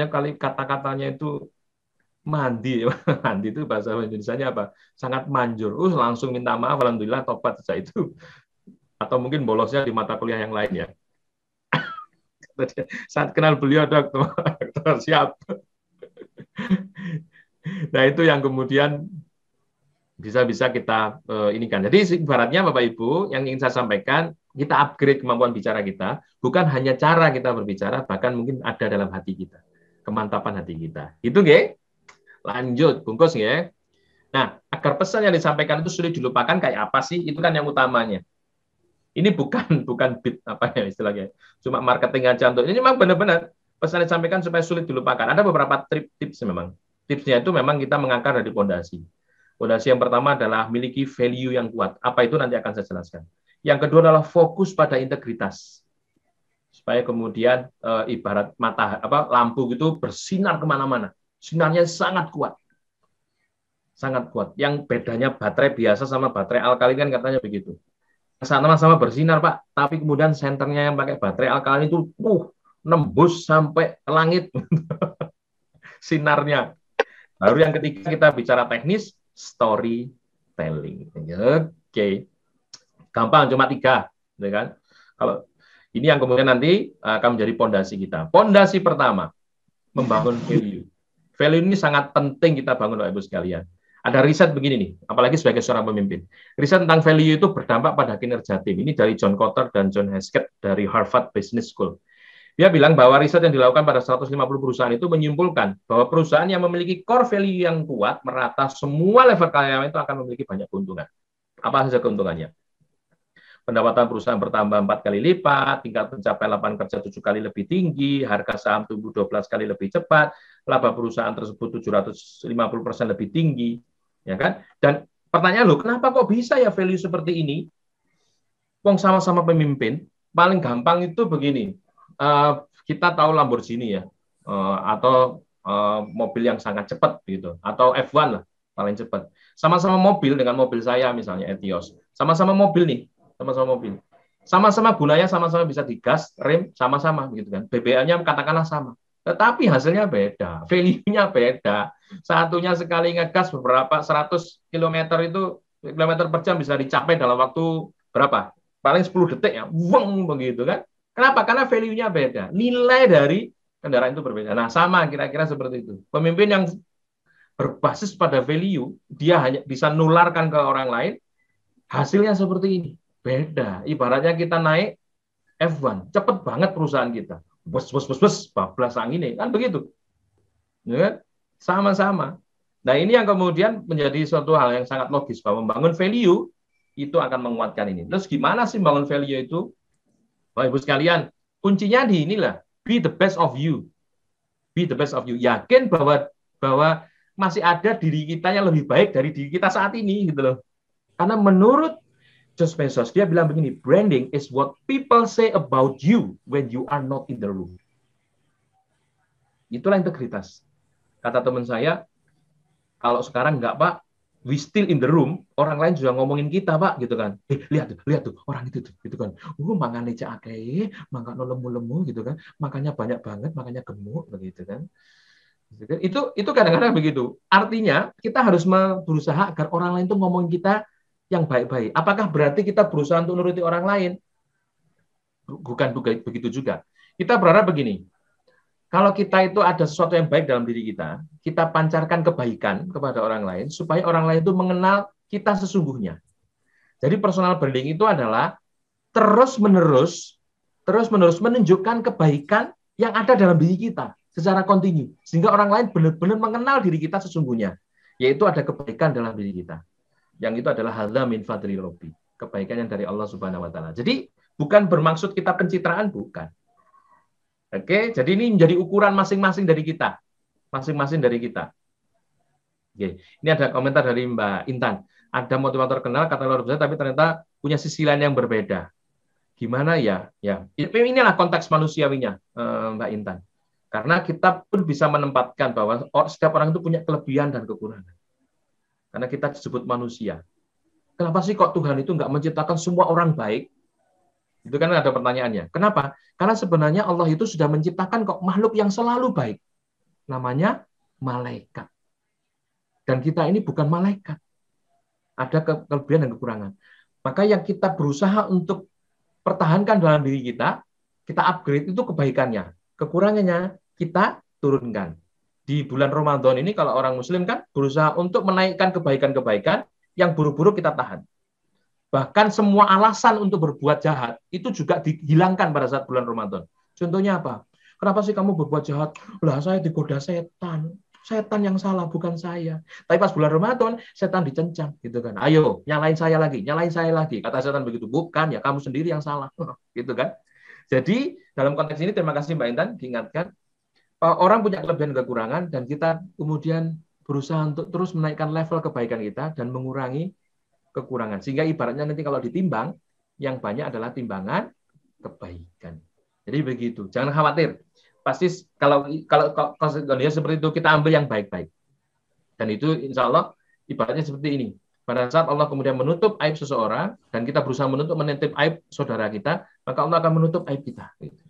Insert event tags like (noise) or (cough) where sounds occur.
Ya, kali kata-katanya itu mandi, (laughs) mandi itu bahasa Indonesia nya apa? Sangat manjur. Uh, langsung minta maaf, alhamdulillah tobat saja itu. Atau mungkin bolosnya di mata kuliah yang lain ya. (laughs) Saat kenal beliau, dokter, (laughs) dokter siap. Nah itu yang kemudian bisa-bisa kita uh, ini kan. Jadi ibaratnya Bapak Ibu yang ingin saya sampaikan, kita upgrade kemampuan bicara kita, bukan hanya cara kita berbicara, bahkan mungkin ada dalam hati kita kemantapan hati kita. Gitu nggih? Lanjut, bungkus nggih. Nah, agar pesan yang disampaikan itu sulit dilupakan kayak apa sih? Itu kan yang utamanya. Ini bukan (laughs) bukan bit apa ya istilahnya. Cuma marketing aja untuk ini memang benar-benar pesan yang disampaikan supaya sulit dilupakan. Ada beberapa trip tips memang. Tipsnya itu memang kita mengangkat dari pondasi. Pondasi yang pertama adalah miliki value yang kuat. Apa itu nanti akan saya jelaskan. Yang kedua adalah fokus pada integritas supaya kemudian e, ibarat mata apa lampu gitu bersinar kemana-mana sinarnya sangat kuat sangat kuat yang bedanya baterai biasa sama baterai alkali kan katanya begitu sama-sama bersinar pak tapi kemudian senternya yang pakai baterai alkali itu uh nembus sampai ke langit (laughs) sinarnya baru yang ketiga kita bicara teknis storytelling oke okay. gampang cuma tiga ya kan kalau ini yang kemudian nanti akan menjadi pondasi kita. Pondasi pertama, membangun value. Value ini sangat penting kita bangun Bapak Ibu sekalian. Ada riset begini nih, apalagi sebagai seorang pemimpin. Riset tentang value itu berdampak pada kinerja tim. Ini dari John Kotter dan John Heskett dari Harvard Business School. Dia bilang bahwa riset yang dilakukan pada 150 perusahaan itu menyimpulkan bahwa perusahaan yang memiliki core value yang kuat merata semua level karyawan itu akan memiliki banyak keuntungan. Apa saja keuntungannya? pendapatan perusahaan bertambah empat kali lipat, tingkat pencapaian lapangan kerja tujuh kali lebih tinggi, harga saham tumbuh 12 kali lebih cepat, laba perusahaan tersebut 750 persen lebih tinggi, ya kan? Dan pertanyaan lo, kenapa kok bisa ya value seperti ini? Wong sama-sama pemimpin, paling gampang itu begini, eh, kita tahu Lamborghini ya, eh, atau eh, mobil yang sangat cepat gitu, atau F1 lah paling cepat. Sama-sama mobil dengan mobil saya misalnya Etios. Sama-sama mobil nih, sama-sama mobil. Sama-sama gunanya sama-sama bisa digas, rem sama-sama begitu kan. BBL-nya katakanlah sama. Tetapi hasilnya beda, (laughs) value-nya beda. Satunya sekali ngegas beberapa 100 km itu kilometer per jam bisa dicapai dalam waktu berapa? Paling 10 detik ya. Wong begitu kan. Kenapa? Karena value-nya beda. Nilai dari kendaraan itu berbeda. Nah, sama kira-kira seperti itu. Pemimpin yang berbasis pada value, dia hanya bisa nularkan ke orang lain, hasilnya seperti ini. Beda. Ibaratnya kita naik F1, cepet banget perusahaan kita. Bus, bus, bus, bus, bablas angin ini kan begitu. Ya kan? Sama-sama. Nah ini yang kemudian menjadi suatu hal yang sangat logis bahwa membangun value itu akan menguatkan ini. Terus gimana sih membangun value itu? Bapak Ibu sekalian, kuncinya di inilah be the best of you. Be the best of you. Yakin bahwa bahwa masih ada diri kita yang lebih baik dari diri kita saat ini gitu loh. Karena menurut Josh Bezos. Dia bilang begini, branding is what people say about you when you are not in the room. Itulah integritas. Kata teman saya, kalau sekarang enggak, Pak, we still in the room, orang lain juga ngomongin kita, Pak, gitu kan. Eh, lihat tuh, lihat tuh, orang itu tuh, gitu kan. Uh, mangane cake, mangan lemu-lemu gitu kan. Makanya banyak banget, makanya gemuk begitu kan. Gitu kan. Itu itu kadang-kadang begitu. Artinya, kita harus berusaha agar orang lain tuh ngomongin kita yang baik-baik. Apakah berarti kita berusaha untuk nuruti orang lain? Bukan begitu juga. Kita berharap begini, kalau kita itu ada sesuatu yang baik dalam diri kita, kita pancarkan kebaikan kepada orang lain supaya orang lain itu mengenal kita sesungguhnya. Jadi personal branding itu adalah terus-menerus terus-menerus menunjukkan kebaikan yang ada dalam diri kita secara kontinu sehingga orang lain benar-benar mengenal diri kita sesungguhnya, yaitu ada kebaikan dalam diri kita yang itu adalah hadza min fadli rabbi, kebaikan yang dari Allah Subhanahu wa taala. Jadi bukan bermaksud kita pencitraan bukan. Oke, jadi ini menjadi ukuran masing-masing dari kita. Masing-masing dari kita. Oke, ini ada komentar dari Mbak Intan. Ada motivator kenal kata luar biasa tapi ternyata punya sisi lain yang berbeda. Gimana ya? Ya, inilah konteks manusiawinya eh, Mbak Intan. Karena kita pun bisa menempatkan bahwa setiap orang itu punya kelebihan dan kekurangan. Karena kita disebut manusia. Kenapa sih kok Tuhan itu nggak menciptakan semua orang baik? Itu kan ada pertanyaannya. Kenapa? Karena sebenarnya Allah itu sudah menciptakan kok makhluk yang selalu baik. Namanya malaikat. Dan kita ini bukan malaikat. Ada kelebihan dan kekurangan. Maka yang kita berusaha untuk pertahankan dalam diri kita, kita upgrade itu kebaikannya. Kekurangannya kita turunkan di bulan Ramadan ini kalau orang muslim kan berusaha untuk menaikkan kebaikan-kebaikan yang buru-buru kita tahan. Bahkan semua alasan untuk berbuat jahat itu juga dihilangkan pada saat bulan Ramadan. Contohnya apa? Kenapa sih kamu berbuat jahat? Lah saya digoda setan. Setan yang salah bukan saya. Tapi pas bulan Ramadan setan dicencang gitu kan. Ayo nyalain saya lagi, nyalain saya lagi. Kata setan begitu, bukan ya kamu sendiri yang salah. (laughs) gitu kan. Jadi dalam konteks ini terima kasih Mbak Intan diingatkan Eh, orang punya kelebihan kekurangan dan kita kemudian berusaha untuk terus menaikkan level kebaikan kita dan mengurangi kekurangan. Sehingga ibaratnya nanti kalau ditimbang, yang banyak adalah timbangan kebaikan. Jadi begitu. Jangan khawatir. Pasti kalau kalau kalau seperti itu kita ambil yang baik-baik. Dan itu insya Allah ibaratnya seperti ini. Pada saat Allah kemudian menutup aib seseorang dan kita berusaha menutup menentip aib saudara kita, maka Allah akan menutup aib kita. Gitu.